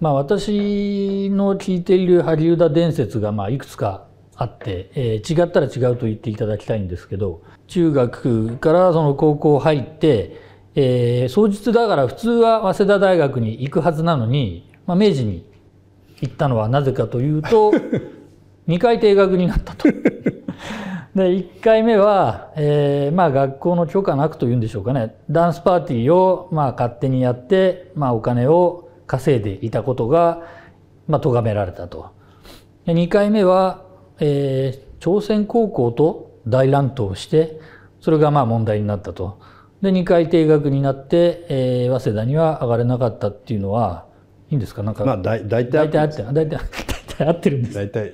まあ、私の聞いている萩生田伝説がまあいくつかあって、えー、違ったら違うと言っていただきたいんですけど中学からその高校入って、えー、早実だから普通は早稲田大学に行くはずなのに、まあ、明治に行ったのはなぜかというと2回 定額になったと。で1回目は、えーまあ、学校の許可なくというんでしょうかねダンスパーティーをまあ勝手にやって、まあ、お金を稼いでいたことが、まあ、咎められたと。2回目は、えー、朝鮮高校と大乱闘してそれがまあ問題になったと。で2回定額になって、えー、早稲田には上がれなかったっていうのはいいんですかなんか、まあ、だ大体合ってるんです。大体